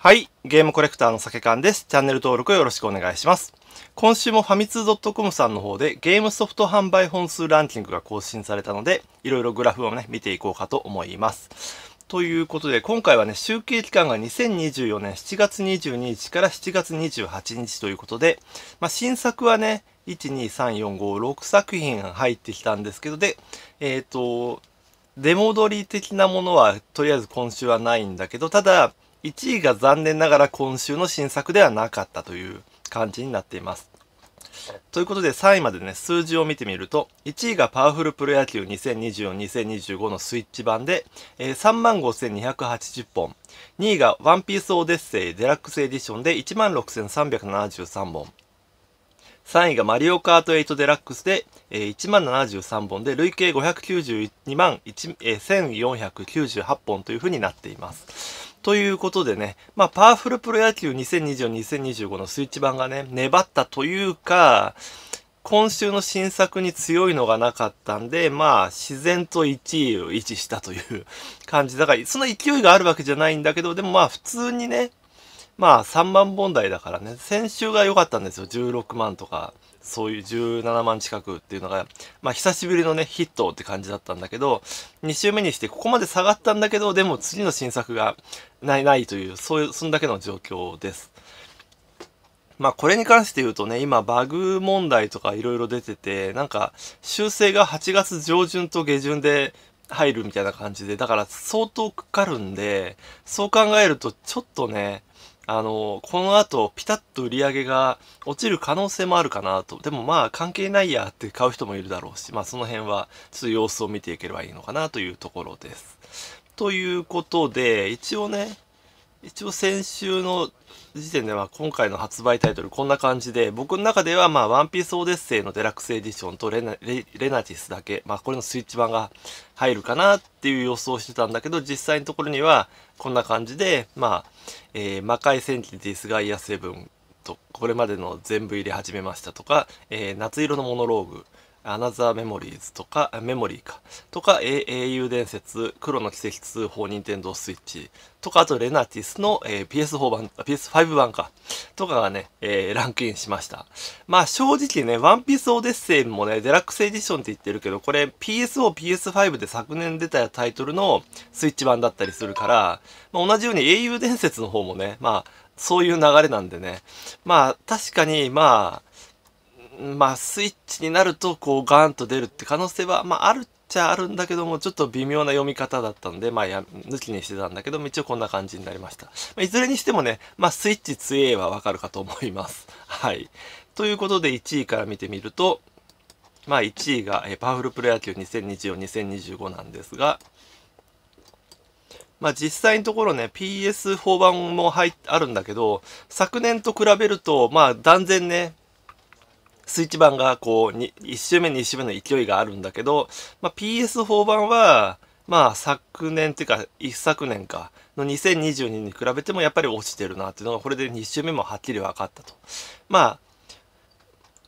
はい。ゲームコレクターの酒缶です。チャンネル登録よろしくお願いします。今週もファミツー .com さんの方でゲームソフト販売本数ランキングが更新されたので、いろいろグラフをね、見ていこうかと思います。ということで、今回はね、集計期間が2024年7月22日から7月28日ということで、まあ、新作はね、1,2,3,4,5,6作品入ってきたんですけど、で、えっ、ー、と、モ撮り的なものはとりあえず今週はないんだけど、ただ、1位が残念ながら今週の新作ではなかったという感じになっています。ということで3位までね、数字を見てみると、1位がパワフルプロ野球2024-2025のスイッチ版で、えー、35,280本。2位がワンピースオデッセイデラックスエディションで16,373本。3位がマリオカート8デラックスで、えー、1073本で、累計592万、え1498本というふうになっています。ということでね、まあ、パワフルプロ野球2024-2025のスイッチ版がね、粘ったというか、今週の新作に強いのがなかったんで、まあ、自然と1位を維持したという感じ。だから、そんな勢いがあるわけじゃないんだけど、でもまあ、普通にね、まあ、3万本台だからね、先週が良かったんですよ、16万とか。そういう17万近くっていうのが、まあ久しぶりのね、ヒットって感じだったんだけど、2週目にしてここまで下がったんだけど、でも次の新作がないないという、そういう、そんだけの状況です。まあこれに関して言うとね、今バグ問題とか色々出てて、なんか修正が8月上旬と下旬で入るみたいな感じで、だから相当かかるんで、そう考えるとちょっとね、あの、この後、ピタッと売り上げが落ちる可能性もあるかなと。でもまあ、関係ないやって買う人もいるだろうし、まあその辺は、ちょっと様子を見ていければいいのかなというところです。ということで、一応ね、一応先週の時点では今回の発売タイトルこんな感じで、僕の中ではまあ、ワンピースオデッセイのデラックスエディションとレナレナティスだけ、まあこれのスイッチ版が入るかなっていう予想してたんだけど、実際のところには、こんな感じで、まあ、えー、魔界戦記ディスガイア7と、これまでの全部入れ始めましたとか、えー、夏色のモノローグ、アナザーメモリーズとか、メモリーか、とか、英雄伝説、黒の奇跡2、報、ニンテンドースイッチ、とか、あと、レナティスの、えー、PS4 版、PS5 版か、とかがね、えー、ランクインしました。まあ、正直ね、ワンピースオデッセイもね、デラックスエディションって言ってるけど、これ PSO、PS5 で昨年出たタイトルのスイッチ版だったりするから、まあ、同じように英雄伝説の方もね、まあ、そういう流れなんでね。まあ、確かに、まあ、まあ、スイッチになると、こう、ガーンと出るって可能性は、まあ、あるっちゃあるんだけども、ちょっと微妙な読み方だったんで、まあや、抜きにしてたんだけども、一応こんな感じになりました。まあ、いずれにしてもね、まあ、スイッチ強えはわかるかと思います。はい。ということで、1位から見てみると、まあ、1位が、えパワフルプロ野球2024、2025なんですが、まあ実際のところね、PS4 版も入あるんだけど、昨年と比べると、まあ断然ね、スイッチ版がこう、1周目、2周目の勢いがあるんだけど、まあ、PS4 版は、まあ昨年っていうか一昨年かの2022に比べてもやっぱり落ちてるなっていうのがこれで2周目もはっきり分かったと。まあ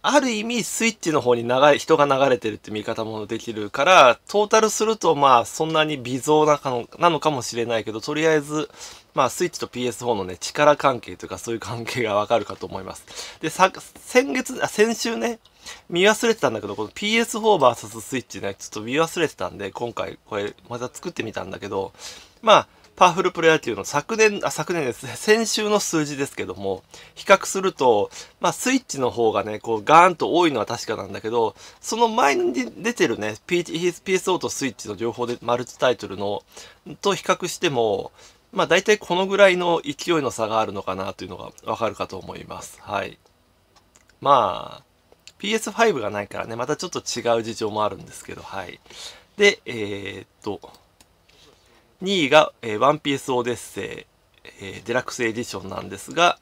ある意味スイッチの方に流れ、人が流れてるって見方もできるから、トータルするとまあそんなに微増なかのなのかもしれないけど、とりあえず、まあスイッチと PS4 のね、力関係というかそういう関係がわかるかと思います。で、さ、先月、あ、先週ね、見忘れてたんだけど、この PS4vs スイッチね、ちょっと見忘れてたんで、今回これまた作ってみたんだけど、まあ、パワフルプロ野球の昨年、あ、昨年ですね、先週の数字ですけども、比較すると、まあ、スイッチの方がね、こう、ガーンと多いのは確かなんだけど、その前に出てるね、PSO とスイッチの両方でマルチタイトルの、と比較しても、まあ、大体このぐらいの勢いの差があるのかなというのがわかるかと思います。はい。まあ、PS5 がないからね、またちょっと違う事情もあるんですけど、はい。で、えー、っと、2位が、えー、ワンピースオデッセイ、えー、デラックスエディションなんですが、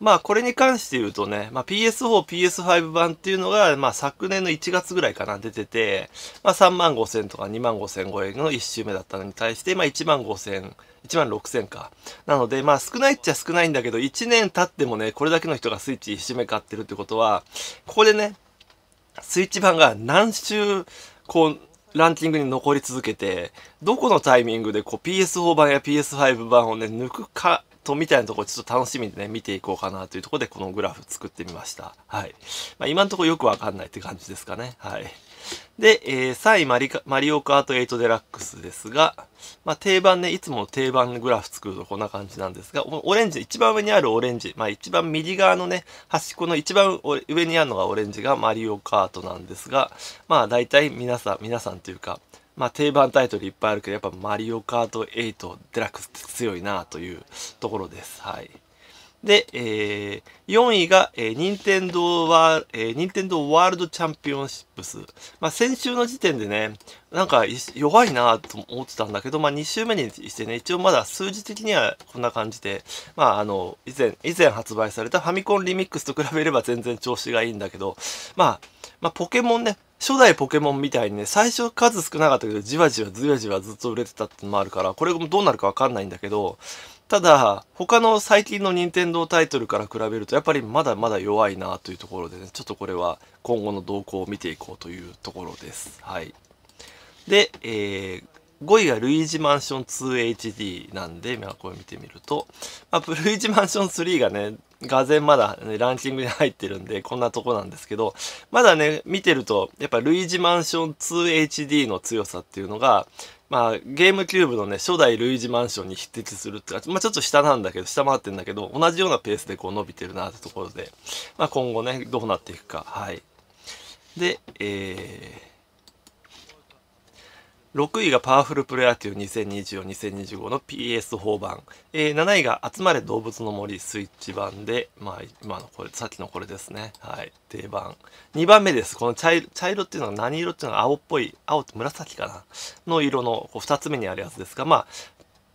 まあこれに関して言うとね、まあ、PS4、PS5 版っていうのが、まあ昨年の1月ぐらいかな出てて、まあ3万5千とか2万5千超えの1周目だったのに対して、まあ1万5千、1万6千か。なのでまあ少ないっちゃ少ないんだけど、1年経ってもね、これだけの人がスイッチ1周目買ってるってことは、ここでね、スイッチ版が何周、こう、ランキングに残り続けて、どこのタイミングでこう PS4 版や PS5 版をね、抜くか、とみたいなところちょっと楽しみでね、見ていこうかなというところで、このグラフ作ってみました。はい。まあ、今のところよくわかんないって感じですかね。はい。で、えー、3位マリカマリオカート8デラックスですが、まあ、定番ね、いつも定番グラフ作るとこんな感じなんですが、オレンジ、一番上にあるオレンジ、まあ、一番右側のね、端っこの一番上にあるのがオレンジがマリオカートなんですが、まあ大体皆さん、皆さんというか、まあ定番タイトルいっぱいあるけど、やっぱマリオカート8デラックスって強いなというところです。はい。で、えー、4位が、えー、任天堂ワー、えー、任天堂ワールドチャンピオンシップス。まあ、先週の時点でね、なんか弱いなと思ってたんだけど、まあ、2週目にしてね、一応まだ数字的にはこんな感じで、まあ、あの、以前、以前発売されたファミコンリミックスと比べれば全然調子がいいんだけど、まあ、まあ、ポケモンね、初代ポケモンみたいにね、最初数少なかったけど、じわじわずわじわずっと売れてたってのもあるから、これもどうなるかわかんないんだけど、ただ、他の最近の任天堂タイトルから比べると、やっぱりまだまだ弱いなというところでね、ちょっとこれは今後の動向を見ていこうというところです。はい。で、えー、5位がルイージマンション 2HD なんで、まあ、これ見てみると、まあ、ルイージマンション3がね、がぜまだ、ね、ランキングに入ってるんで、こんなとこなんですけど、まだね、見てると、やっぱルイージマンション 2HD の強さっていうのが、まあ、ゲームキューブのね、初代ルイージマンションに匹敵するっていうか、まあ、ちょっと下なんだけど、下回ってんだけど、同じようなペースでこう伸びてるなってところで、まあ、今後ね、どうなっていくか。はい。で、えー、6位がパワフルプロ野球2024、2025の PS4 版。えー、7位が集まれ動物の森スイッチ版で、まあ、今のこれ、さっきのこれですね。はい。定番。2番目です。この茶色茶色っていうのは何色っていうのは青っぽい、青と紫かなの色のこう2つ目にあるやつですが、まあ、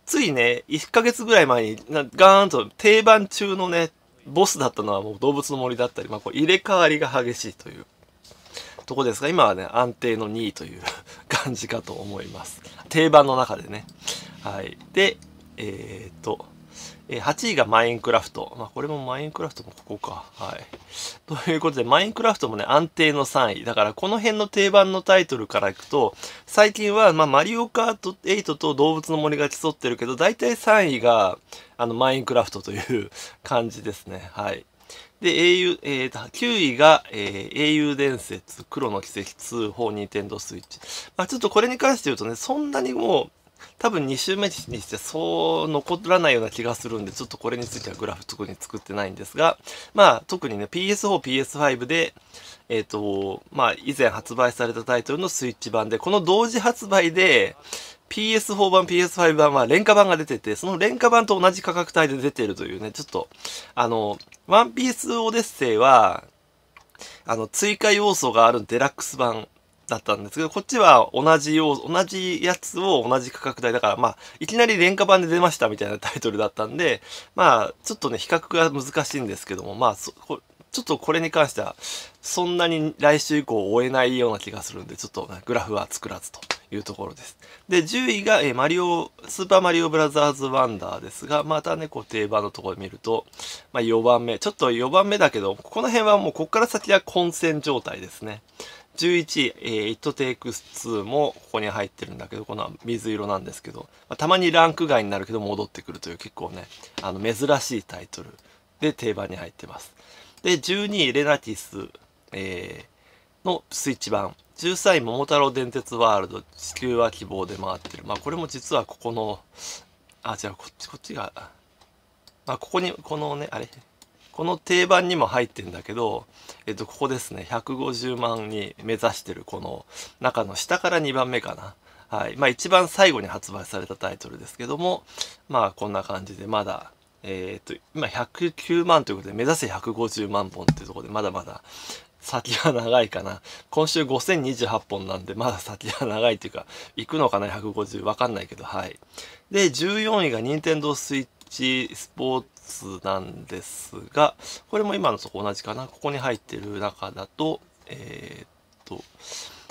ついね、1ヶ月ぐらい前にガーンと定番中のね、ボスだったのはもう動物の森だったり、まあ、こう入れ替わりが激しいというとこですが今はね安定の2位という 感じかと思います定番の中でねはいでえっ、と8位がマインクラフト。まあ、これもマインクラフトもここか。はい。ということで、マインクラフトもね、安定の3位。だから、この辺の定番のタイトルからいくと、最近は、まあ、マリオカート8と動物の森が競ってるけど、大体3位が、あの、マインクラフトという 感じですね。はい。で、au、えー、9位が、えー、au 伝説、黒の奇跡2、4、ニンテンドスイッチ。まあ、ちょっとこれに関して言うとね、そんなにもう、多分2週目にしてそう残らないような気がするんで、ちょっとこれについてはグラフ特に作ってないんですが、まあ特にね、PS4、PS5 で、えっ、ー、と、まあ以前発売されたタイトルのスイッチ版で、この同時発売で、PS4 版、PS5 版は廉価版が出てて、その廉価版と同じ価格帯で出てるというね、ちょっと、あの、ワンピースオデッセイは、あの、追加要素があるデラックス版だったんですけど、こっちは同じよう、同じやつを同じ価格帯だから、まあ、いきなり廉価版で出ましたみたいなタイトルだったんで、まあ、ちょっとね、比較が難しいんですけども、まあ、ちょっとこれに関しては、そんなに来週以降追えないような気がするんで、ちょっと、ね、グラフは作らずというところです。で、10位が、えマリオ、スーパーマリオブラザーズワンダーですが、またね、こう定番のところで見ると、まあ4番目、ちょっと4番目だけど、この辺はもうこっから先は混戦状態ですね。11、えー、It Takes 2もここに入ってるんだけど、この水色なんですけど、まあ、たまにランク外になるけど戻ってくるという結構ね、あの珍しいタイトルで定番に入ってます。で、12位、レナティス、えー、のスイッチ版。13位、桃太郎電鉄ワールド、地球は希望で回ってる。まあこれも実はここの、あ、違う、こっち、こっちが、まあここに、このね、あれ、この定番にも入ってんだけど、えっと、ここですね150万に目指してるこの中の下から2番目かな。はいまあ、一番最後に発売されたタイトルですけどもまあこんな感じでまだえっ、と今109万ということで目指せ150万本っていうところでまだまだ先は長いかな。今週5028本なんで、まだ先は長いというか、行くのかな、150。わかんないけど、はい。で、14位が Nintendo Switch 1スポーツなんですが、これも今のとこ同じかな。ここに入ってる中だと、えー、っと、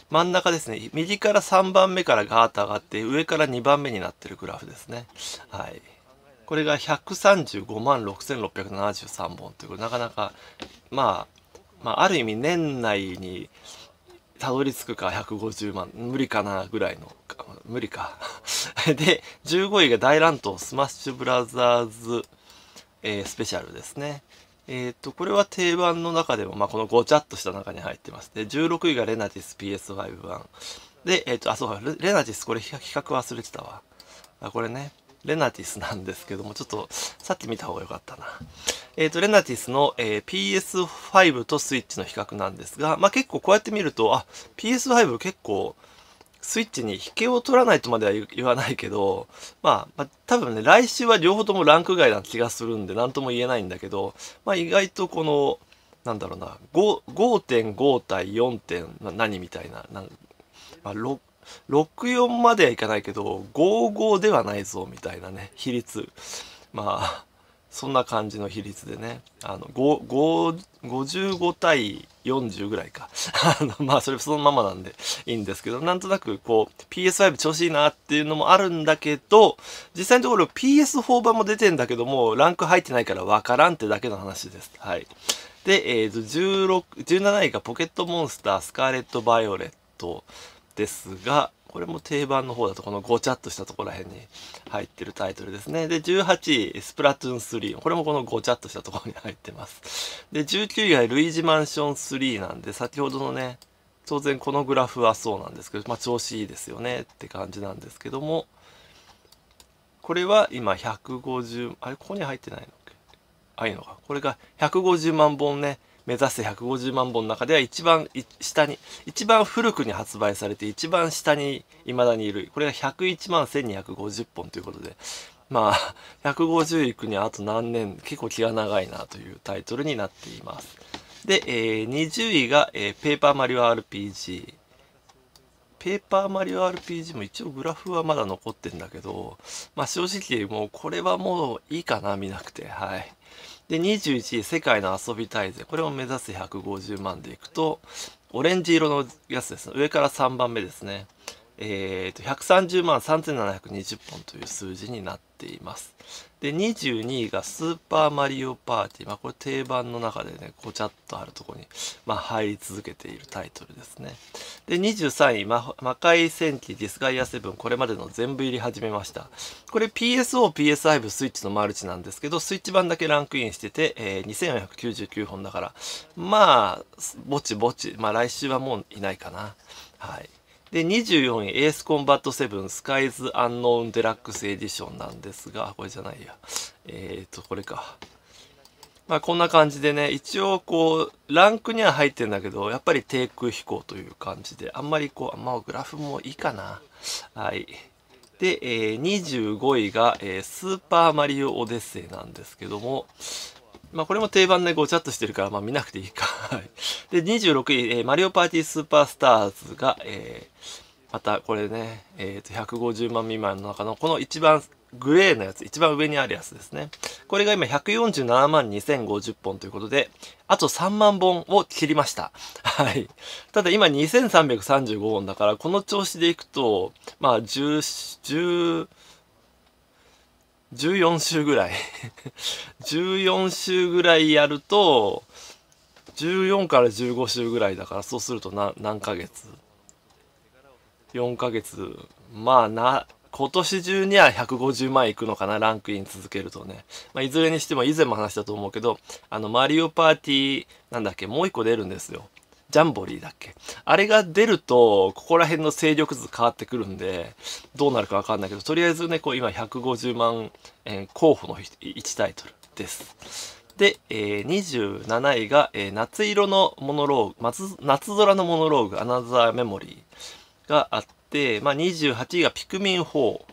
真ん中ですね。右から3番目からガーッと上がって、上から2番目になってるグラフですね。はい。これが135万6673本という、こなかなか、まあ、まあ、ある意味年内に、たどり着くか150万。無理かなぐらいの。無理か。で、15位が大乱闘スマッシュブラザーズ、えー、スペシャルですね。えっ、と、これは定番の中でも、まあ、このごちゃっとした中に入ってます。で、16位がレナティス PS5 版。で、えっ、と、あ、そうか、レナティス、これ比較忘れてたわ。あ、これね。レナティスなんですけども、ちょっとさっき見た方が良かったな。えっ、ー、と、レナティスの、えー、PS5 とスイッチの比較なんですが、まあ結構こうやって見ると、あ、PS5 結構スイッチに引けを取らないとまでは言わないけど、まあ、まあ、多分ね、来週は両方ともランク外な気がするんで、何とも言えないんだけど、まあ意外とこの、なんだろうな、5.5対4点何みたいな、なんまあ、6 64まではいかないけど55ではないぞみたいなね比率まあそんな感じの比率でねあの55対40ぐらいか あのまあそれそのままなんでいいんですけどなんとなくこう PS5 調子いいなっていうのもあるんだけど実際のところ PS4 版も出てんだけどもランク入ってないからわからんってだけの話ですはいで、えー、16 17位がポケットモンスタースカーレット・バイオレットですが、これも定番の方だとこのごちゃっとしたところら辺に入ってるタイトルですね。で、18位、スプラトゥーン3。これもこのごちゃっとしたところに入ってます。で、19位がルイージマンション3なんで、先ほどのね、当然このグラフはそうなんですけど、まあ調子いいですよねって感じなんですけども、これは今150、あれここに入ってないのあ、いいのか。これが150万本ね、目指す150万本の中では一番下に一番古くに発売されて一番下にいまだにいるこれが101万1250本ということでまあ150いくにはあと何年結構気が長いなというタイトルになっていますで、えー、20位が、えー、ペーパーマリオ RPG ペーパーマリオ RPG も一応グラフはまだ残ってんだけど、まあ正直もうこれはもういいかな見なくて、はい。で21位世界の遊び大全これを目指す150万でいくとオレンジ色のやつですね上から3番目ですねえーと、と130万3720本という数字になっていますで22位が「スーパーマリオパーティー」まあ、これ定番の中でねごちゃっとあるとこに、まあ、入り続けているタイトルですねで23位、魔界戦記ディスガイア7」これまでの全部入り始めましたこれ PSOPS5 スイッチのマルチなんですけどスイッチ版だけランクインしてて、えー、2499本だからまあぼちぼちまあ来週はもういないかなはいで、24位、エースコンバット7、スカイズ・アンノーン・デラックス・エディションなんですが、これじゃないや。えっ、と、これか。まあ、こんな感じでね、一応こう、ランクには入ってんだけど、やっぱり低空飛行という感じで、あんまりこう、まグラフもいいかな。はい。で、えー、25位が、えー、スーパーマリオオデッセイなんですけども、まあ、これも定番でごちゃっとしてるから、まあ、見なくていいか。で、26位、えー、マリオパーティースーパースターズが、えー、またこれね、えー、と150万未満の中のこの一番グレーのやつ、一番上にあるやつですね。これが今147万2050本ということで、あと3万本を切りました。はい。ただ今2335本だから、この調子でいくと、まあ10、10、14週ぐらい14 週ぐらいやると14から15週ぐらいだからそうすると何何ヶ月4ヶ月まあな今年中には150万いくのかなランクイン続けるとね、まあ、いずれにしても以前も話したと思うけどあのマリオパーティーなんだっけもう一個出るんですよジャンボリーだっけあれが出ると、ここら辺の勢力図変わってくるんで、どうなるかわかんないけど、とりあえずね、こう今150万円候補の1タイトルです。で、えー、27位が、えー、夏色のモノローグ、夏空のモノローグ、アナザーメモリーがあって、まあ、28位がピクミン4。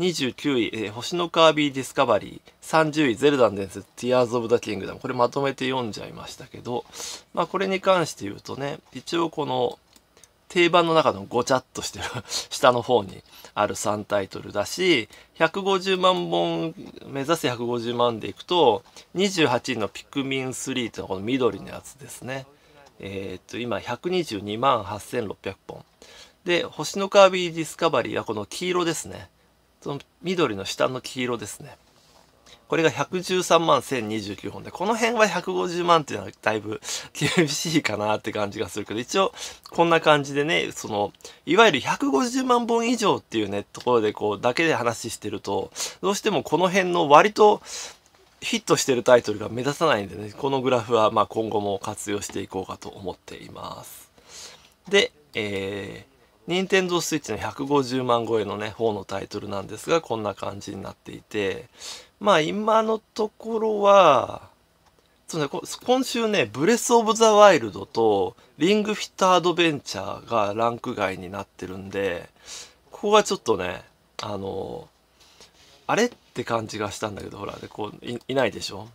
29位、えー、星のカービィディスカバリー。30位、ゼルダンデンス、ティアーズ・オブ・ザ・キングダム。これまとめて読んじゃいましたけど、まあこれに関して言うとね、一応この定番の中のごちゃっとしてる 下の方にある3タイトルだし、150万本、目指せ150万でいくと、28位のピクミン3というのはこの緑のやつですね。えー、っと、今122万8600本。で、星のカービィディスカバリーはこの黄色ですね。その緑の下の黄色ですね。これが113万1029本で、この辺は150万っていうのはだいぶ厳しいかなって感じがするけど、一応こんな感じでね、その、いわゆる150万本以上っていうね、ところでこう、だけで話してると、どうしてもこの辺の割とヒットしてるタイトルが目立たないんでね、このグラフはまあ今後も活用していこうかと思っています。で、えー任天堂スイッチの150万超えのね方のタイトルなんですがこんな感じになっていてまあ今のところはそうね、今週ね、ブレス・オブ・ザ・ワイルドとリングフィット・アドベンチャーがランク外になってるんで、ここがちょっとね、あの、あれって感じがしたんだけど、ほら、ね、こうい、いないでしょ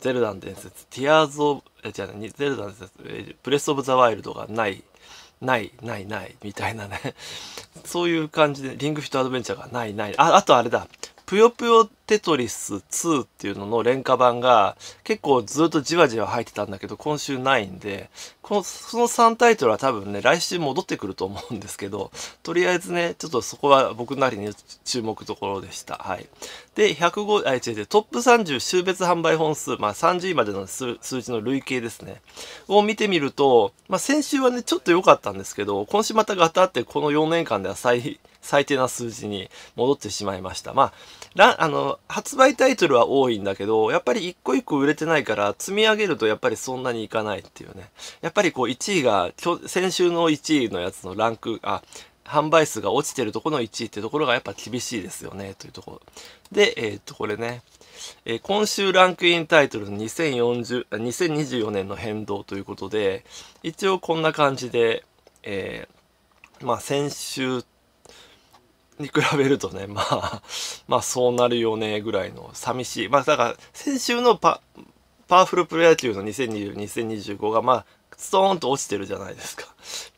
ゼルダの伝説、ティアーズ・オブ、え、違う、ゼルダの伝説、ブレス・オブ・ザ・ワイルドがないないないないみたいなね そういう感じでリングフィットアドベンチャーがないないああとあれだぷよぷよテトリス2っていうのの廉価版が結構ずっとじわじわ入ってたんだけど今週ないんで、この、その3タイトルは多分ね、来週戻ってくると思うんですけど、とりあえずね、ちょっとそこは僕なりに注目ところでした。はい。で、105、あ、違う違う、トップ30週別販売本数、まあ30位までの数字の累計ですね。を見てみると、まあ先週はね、ちょっと良かったんですけど、今週またガタってこの4年間では最最低な数字に戻ってしまいました。まあ、あの、発売タイトルは多いんだけど、やっぱり一個一個売れてないから、積み上げるとやっぱりそんなにいかないっていうね。やっぱりこう1位が、先週の1位のやつのランク、あ、販売数が落ちてるところの1位ってところがやっぱ厳しいですよね、というところ。で、えー、っと、これね、えー、今週ランクインタイトルの2040 2024年の変動ということで、一応こんな感じで、えー、まあ先週に比べるとね、まあ、まあそうなるよねぐらいの寂しい。まあだから先週のパパワフルプロ野球の2020、2025がまあズドーンと落ちてるじゃないですか。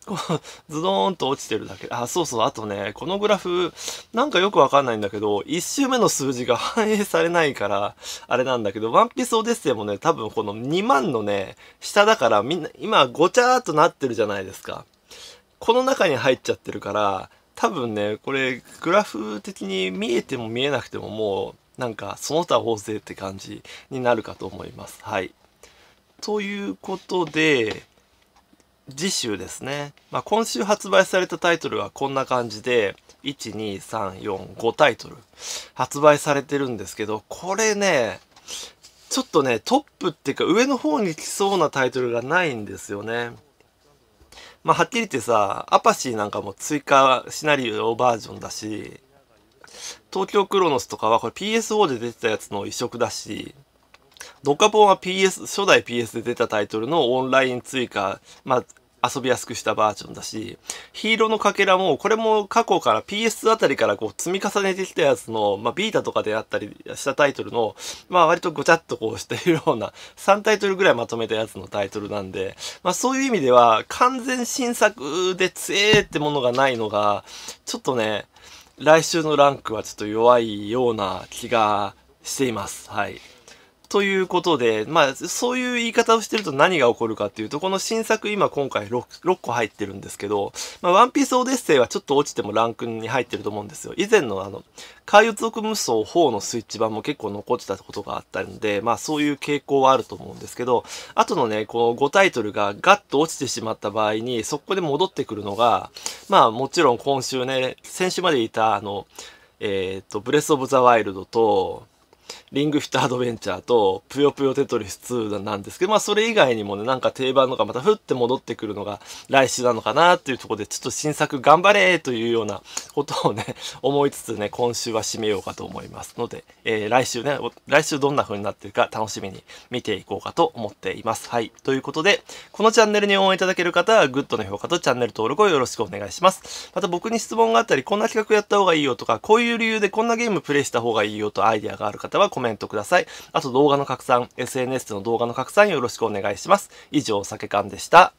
ズドーンと落ちてるだけ。あ、そうそう。あとね、このグラフ、なんかよくわかんないんだけど、1周目の数字が 反映されないから、あれなんだけど、ワンピースオデッセイもね、多分この2万のね、下だから、みんな、今ごちゃーっとなってるじゃないですか。この中に入っちゃってるから、多分ねこれグラフ的に見えても見えなくてももうなんかその他大勢って感じになるかと思います。はい、ということで次週ですね、まあ、今週発売されたタイトルはこんな感じで12345タイトル発売されてるんですけどこれねちょっとねトップっていうか上の方に来そうなタイトルがないんですよね。まあ、はっきり言ってさ、アパシーなんかも追加シナリオバージョンだし、東京クロノスとかはこれ PS4 で出てたやつの移植だし、ドカポンは PS、初代 PS で出たタイトルのオンライン追加、まあ、遊びやすくしたバージョンだし、ヒーローのかけらも、これも過去から PS2 あたりからこう積み重ねてきたやつの、まあ、ビータとかであったりしたタイトルの、まあ割とごちゃっとこうしてるような、3タイトルぐらいまとめたやつのタイトルなんで、まあそういう意味では、完全新作で強えってものがないのが、ちょっとね、来週のランクはちょっと弱いような気がしています。はい。ということで、まあ、そういう言い方をしてると何が起こるかっていうと、この新作今今回 6, 6個入ってるんですけど、まあ、ワンピースオデッセイはちょっと落ちてもランクに入ってると思うんですよ。以前のあの、海賊族無双4のスイッチ版も結構残ってたことがあったんで、まあそういう傾向はあると思うんですけど、あとのね、この5タイトルがガッと落ちてしまった場合に、そこで戻ってくるのが、まあもちろん今週ね、先週までいたあの、えっ、ー、と、ブレスオブザワイルドと、リングフィットアドベンチャーと、ぷよぷよテトリス2なんですけど、まあそれ以外にもね、なんか定番のがまたふって戻ってくるのが来週なのかなっていうところで、ちょっと新作頑張れというようなことをね、思いつつね、今週は締めようかと思いますので、えー、来週ね、来週どんな風になってるか楽しみに見ていこうかと思っています。はい。ということで、このチャンネルに応援いただける方は、グッドの評価とチャンネル登録をよろしくお願いします。また僕に質問があったり、こんな企画やった方がいいよとか、こういう理由でこんなゲームプレイした方がいいよとアイデアがある方は、コメントください。あと動画の拡散、SNS の動画の拡散よろしくお願いします。以上、酒缶でした。